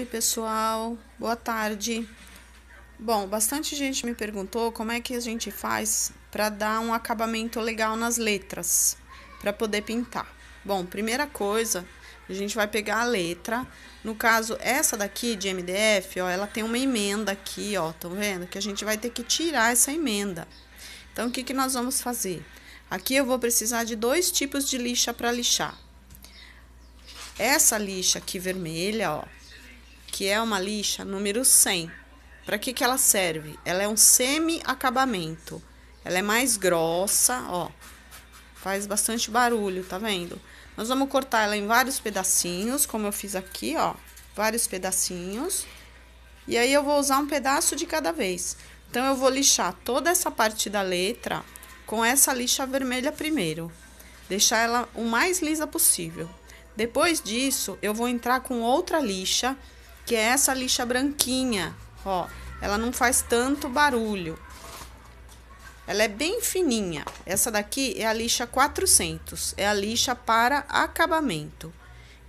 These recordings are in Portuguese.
Oi, pessoal. Boa tarde. Bom, bastante gente me perguntou como é que a gente faz para dar um acabamento legal nas letras, para poder pintar. Bom, primeira coisa, a gente vai pegar a letra. No caso, essa daqui de MDF, ó, ela tem uma emenda aqui, ó, estão vendo? Que a gente vai ter que tirar essa emenda. Então, o que, que nós vamos fazer? Aqui eu vou precisar de dois tipos de lixa para lixar. Essa lixa aqui vermelha, ó, que é uma lixa número 100. Para que, que ela serve? Ela é um semi-acabamento. Ela é mais grossa, ó. Faz bastante barulho, tá vendo? Nós vamos cortar ela em vários pedacinhos, como eu fiz aqui, ó. Vários pedacinhos. E aí, eu vou usar um pedaço de cada vez. Então, eu vou lixar toda essa parte da letra com essa lixa vermelha primeiro. Deixar ela o mais lisa possível. Depois disso, eu vou entrar com outra lixa que é essa lixa branquinha, ó. Ela não faz tanto barulho. Ela é bem fininha. Essa daqui é a lixa 400, é a lixa para acabamento.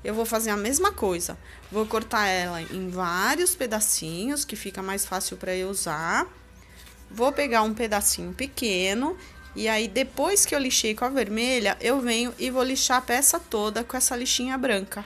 Eu vou fazer a mesma coisa. Vou cortar ela em vários pedacinhos, que fica mais fácil para eu usar. Vou pegar um pedacinho pequeno e aí depois que eu lixei com a vermelha, eu venho e vou lixar a peça toda com essa lixinha branca.